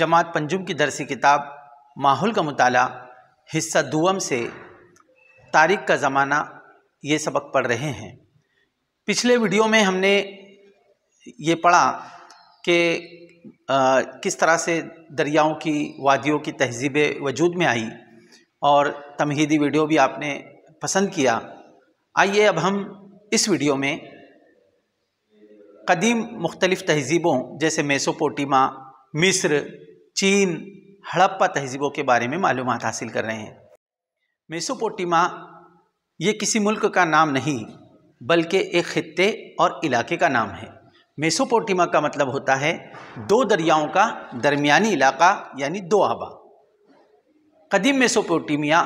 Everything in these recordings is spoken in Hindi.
जमात पंजुम की दरसी किताब माहौल का मताल हिस्सा दुअम से तारीख का ज़माना ये सबक पढ़ रहे हैं पिछले वीडियो में हमने ये पढ़ा कि किस तरह से दरियाओं की वादियों की तहजीब वजूद में आई और तमहीदी वीडियो भी आपने पसंद किया आइए अब हम इस वीडियो में कदीम मुख्तलिफ़ तहज़ीबों जैसे मेसोपोटीमा मिस्र चीन हड़प्पा तहजीबों के बारे में मालूम हासिल कर रहे हैं मेसोपोटीमा ये किसी मुल्क का नाम नहीं बल्कि एक खत्े और इलाके का नाम है मेसोपोटीमा का मतलब होता है दो दरियाओं का दरमियानी इलाका यानी दो आबा कदीम मेसोपोटीमिया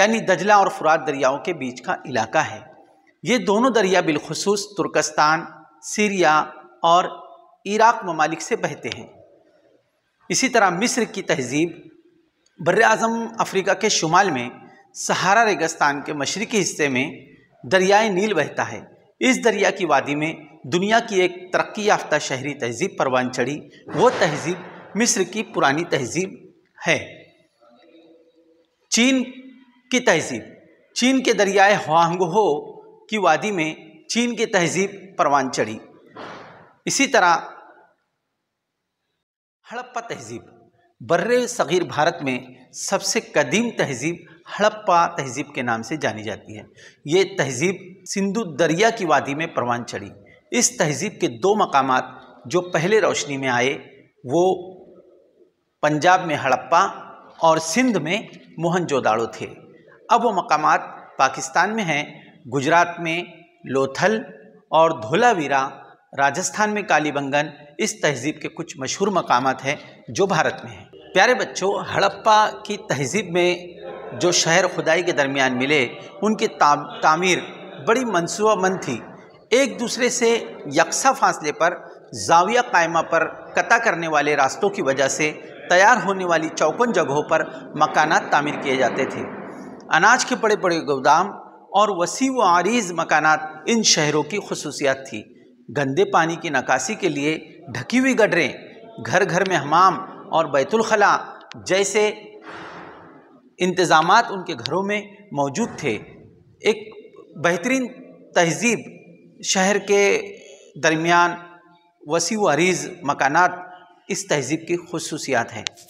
यानी दजला और फुरात दरियाओं के बीच का इलाका है ये दोनों दरिया बिलखसूस तुर्कस्तान सीरिया और इराक ममालिक से बहते हैं इसी तरह मिस्र की तहजीब बर अज़म अफ्रीका के शुमाल में सहारा रेगिस्तान के मशरक़ी हिस्से में दरियाए नील बहता है इस दरिया की वादी में दुनिया की एक तरक्की याफ्ता शहरी तहजीब परवान चढ़ी वो तहजीब मिस्र की पुरानी तहजीब है चीन की तहजीब चीन के दरियाए हुआंगहो की वादी में चीन की तहजीब परवान चढ़ी इसी तरह हड़प्पा तहजीब बर्र सग़ीर भारत में सबसे कदीम तहजीब हड़प्पा तहजीब के नाम से जानी जाती है ये तहजीब सिंधु दरिया की वादी में परवान चढ़ी इस तहजीब के दो मकाम जो पहले रोशनी में आए वो पंजाब में हड़प्पा और सिंध में मोहनजोदाड़ो थे अब वो मकाम पाकिस्तान में हैं गुजरात में लोथल और धोलावीरा राजस्थान में कालीबंगन इस तहजीब के कुछ मशहूर मकाम हैं जो भारत में हैं प्यारे बच्चों हड़प्पा की तहजीब में जो शहर खुदाई के दरमियान मिले उनकी ताम, तामीर बड़ी मंद थी एक दूसरे से यकसा फासले पर जाविया कायमा पर कता करने वाले रास्तों की वजह से तैयार होने वाली चौपन जगहों पर मकाना तामीर किए जाते थे अनाज के बड़े बड़े गोदाम और वसी व आरीज़ मकाना इन शहरों की खसूसियात थी गंदे पानी की नकासी के लिए ढकी हुई गडरें घर घर में हमाम और बैतुलखला जैसे इंतज़ाम उनके घरों में मौजूद थे एक बेहतरीन तहजीब शहर के दरमियान वसी व अरीज़ मकानात इस तहजीब की खसूसियात हैं